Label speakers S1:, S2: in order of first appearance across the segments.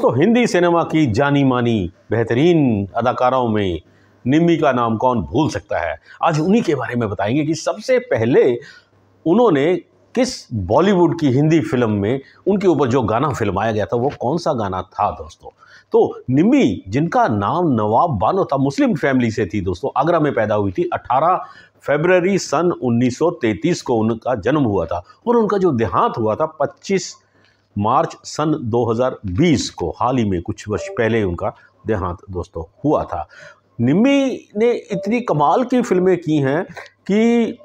S1: दोस्तों हिंदी सिनेमा की जानी मानी बेहतरीन अदाकाराओं में निम्मी का नाम कौन भूल सकता है आज उन्हीं के बारे में बताएंगे कि सबसे पहले उन्होंने किस बॉलीवुड की हिंदी फिल्म में उनके ऊपर जो गाना फिल्माया गया था वो कौन सा गाना था दोस्तों तो निम्मी जिनका नाम नवाब बानो था मुस्लिम फैमिली से थी दोस्तों आगरा में पैदा हुई थी 18 फरवरी सन 1933 को उनका जन्म हुआ था और उनका जो देहांत हुआ था पच्चीस मार्च सन 2020 को हाल ही में कुछ वर्ष पहले उनका देहांत दोस्तों हुआ था निम्मी ने इतनी कमाल की फिल्में की हैं कि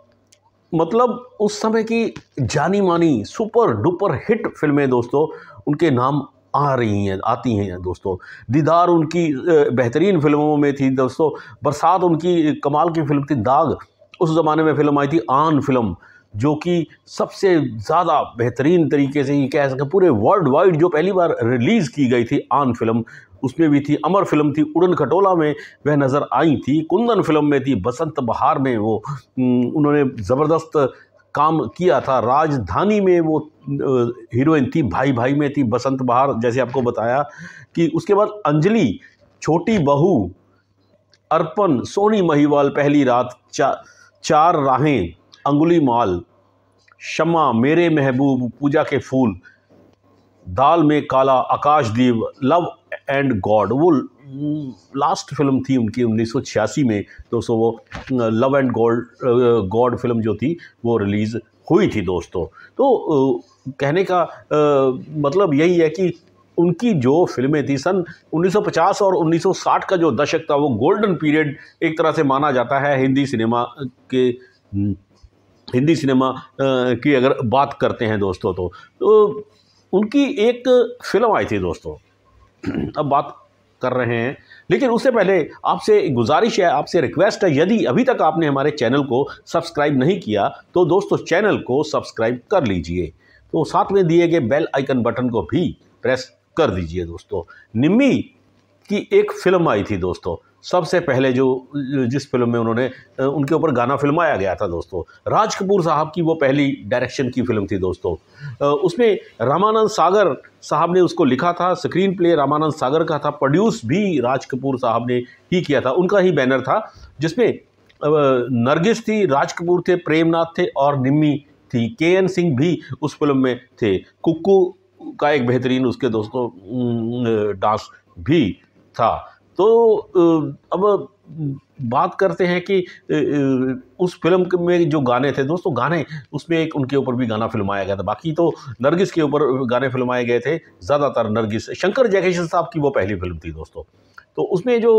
S1: मतलब उस समय की जानी मानी सुपर डुपर हिट फिल्में दोस्तों उनके नाम आ रही हैं आती हैं दोस्तों दीदार उनकी बेहतरीन फिल्मों में थी दोस्तों बरसात उनकी कमाल की फिल्म थी दाग उस ज़माने में फिल्म आई थी आन फिल्म जो कि सबसे ज़्यादा बेहतरीन तरीके से ये कह सकें पूरे वर्ल्ड वाइड जो पहली बार रिलीज़ की गई थी आन फिल्म उसमें भी थी अमर फिल्म थी उड़न खटोला में वह नज़र आई थी कुंदन फिल्म में थी बसंत बहार में वो उन्होंने ज़बरदस्त काम किया था राजधानी में वो हीरोइन थी भाई भाई में थी बसंत बहार जैसे आपको बताया कि उसके बाद अंजलि छोटी बहू अर्पण सोनी महिवाल पहली रात चा, चार राहें अंगुली माल शमा मेरे महबूब पूजा के फूल दाल में काला दीव लव एंड गॉड वो लास्ट फिल्म थी उनकी 1986 में दोस्तों वो love and God God film जो थी वो रिलीज़ हुई थी दोस्तों तो कहने का मतलब यही है कि उनकी जो फिल्में थी सन 1950 और 1960 का जो दशक था वो गोल्डन पीरियड एक तरह से माना जाता है हिंदी सिनेमा के हिंदी सिनेमा की अगर बात करते हैं दोस्तों तो, तो उनकी एक फिल्म आई थी दोस्तों अब बात कर रहे हैं लेकिन उससे पहले आपसे गुजारिश है आपसे रिक्वेस्ट है यदि अभी तक आपने हमारे चैनल को सब्सक्राइब नहीं किया तो दोस्तों चैनल को सब्सक्राइब कर लीजिए तो साथ में दिए गए बेल आइकन बटन को भी प्रेस कर दीजिए दोस्तों निम्मी कि एक फ़िल्म आई थी दोस्तों सबसे पहले जो जिस फिल्म में उन्होंने उनके ऊपर गाना फिल्माया गया था दोस्तों राज कपूर साहब की वो पहली डायरेक्शन की फिल्म थी दोस्तों उसमें रामानंद सागर साहब ने उसको लिखा था स्क्रीन प्ले रामानंद सागर का था प्रोड्यूस भी राज कपूर साहब ने ही किया था उनका ही बैनर था जिसमें नरगिस थी राज कपूर थे प्रेमनाथ थे और निम्मी थी के एन सिंह भी उस फिल्म में थे कुक्कू का एक बेहतरीन उसके दोस्तों डांस भी था तो अब बात करते हैं कि उस फिल्म में जो गाने थे दोस्तों गाने उसमें एक उनके ऊपर भी गाना फिल्माया गया था बाकी तो नरगिस के ऊपर गाने फिल्माए गए थे ज़्यादातर नरगिस शंकर जयकिशन साहब की वो पहली फिल्म थी दोस्तों तो उसमें जो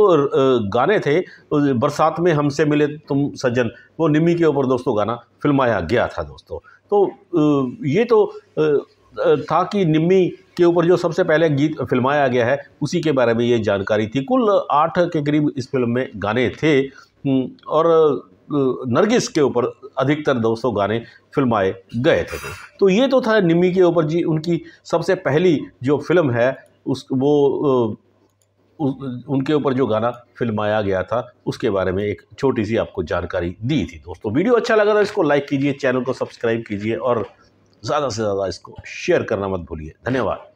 S1: गाने थे बरसात में हमसे मिले तुम सज्जन वो निमी के ऊपर दोस्तों गाना फिल्माया गया था दोस्तों तो ये तो था कि निम्मी के ऊपर जो सबसे पहले गीत फिल्माया गया है उसी के बारे में ये जानकारी थी कुल आठ के करीब इस फिल्म में गाने थे हम्म, और नरगिस के ऊपर अधिकतर दोस्तों गाने फिल्माए गए थे तो ये तो था निम्मी के ऊपर जी उनकी सबसे पहली जो फिल्म है उस वो उनके ऊपर जो गाना फिल्माया गया था उसके बारे में एक छोटी सी आपको जानकारी दी थी दोस्तों वीडियो अच्छा लगा तो इसको लाइक कीजिए चैनल को सब्सक्राइब कीजिए और ज़्यादा से ज़्यादा इसको शेयर करना मत भूलिए धन्यवाद